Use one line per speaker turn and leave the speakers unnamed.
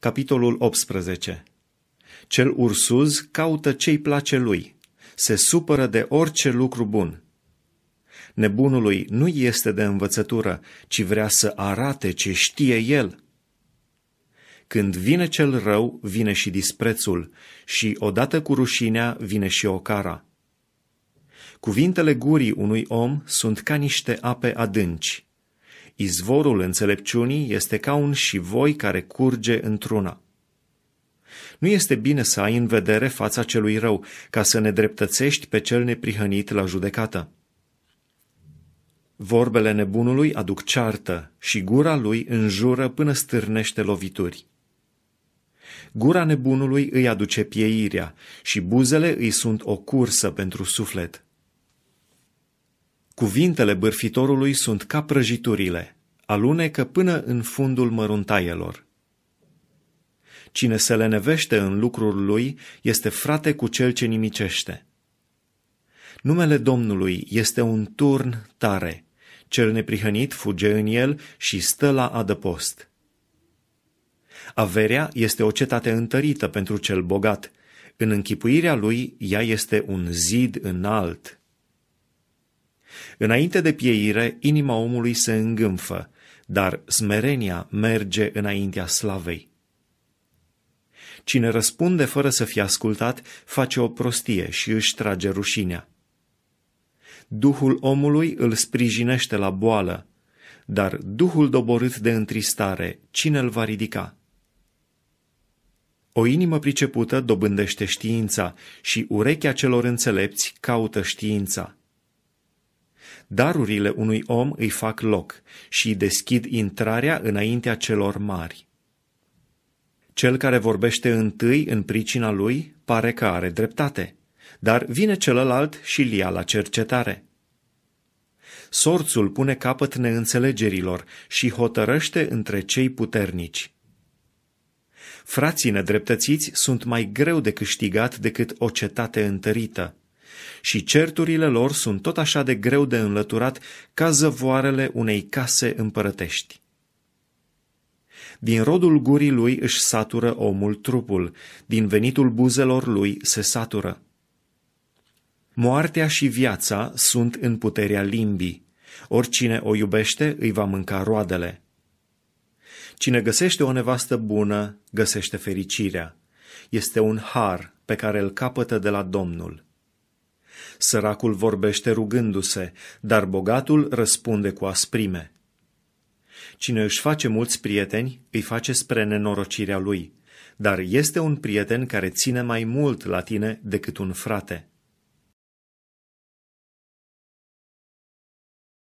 Capitolul 18 Cel ursuz caută ce-i place lui, se supără de orice lucru bun. Nebunului nu este de învățătură, ci vrea să arate ce știe el. Când vine cel rău, vine și disprețul și, odată cu rușinea, vine și ocara. Cuvintele gurii unui om sunt ca niște ape adânci. Izvorul înțelepciunii este ca un șivoi care curge într-una. Nu este bine să ai în vedere fața celui rău, ca să ne dreptățești pe cel neprihănit la judecată. Vorbele nebunului aduc ceartă și gura lui înjură până stârnește lovituri. Gura nebunului îi aduce pieirea și buzele îi sunt o cursă pentru suflet. Cuvintele bârfitorului sunt ca prăjiturile, alunecă până în fundul măruntaielor. Cine se lenevește în lucrul lui este frate cu cel ce nimicește. Numele Domnului este un turn tare, cel neprihănit fuge în el și stă la adăpost. Averea este o cetate întărită pentru cel bogat, în închipuirea lui ea este un zid înalt. Înainte de pieire, inima omului se îngânfă, dar smerenia merge înaintea slavei. Cine răspunde fără să fie ascultat, face o prostie și își trage rușinea. Duhul omului îl sprijinește la boală, dar duhul doborât de întristare, cine îl va ridica? O inimă pricepută dobândește știința și urechea celor înțelepți caută știința. Darurile unui om îi fac loc și îi deschid intrarea înaintea celor mari. Cel care vorbește întâi în pricina lui pare că are dreptate, dar vine celălalt și îl ia la cercetare. Sorțul pune capăt neînțelegerilor și hotărăște între cei puternici. Frații nedreptățiți sunt mai greu de câștigat decât o cetate întărită – și certurile lor sunt tot așa de greu de înlăturat ca zăvoarele unei case împărătești. Din rodul gurii lui își satură omul trupul, din venitul buzelor lui se satură. Moartea și viața sunt în puterea limbii. Oricine o iubește îi va mânca roadele. Cine găsește o nevastă bună, găsește fericirea. Este un har pe care îl capătă de la Domnul. Săracul vorbește rugându-se, dar bogatul răspunde cu asprime. Cine își face mulți prieteni, îi face spre nenorocirea lui, dar este un prieten care ține mai mult la tine decât un frate.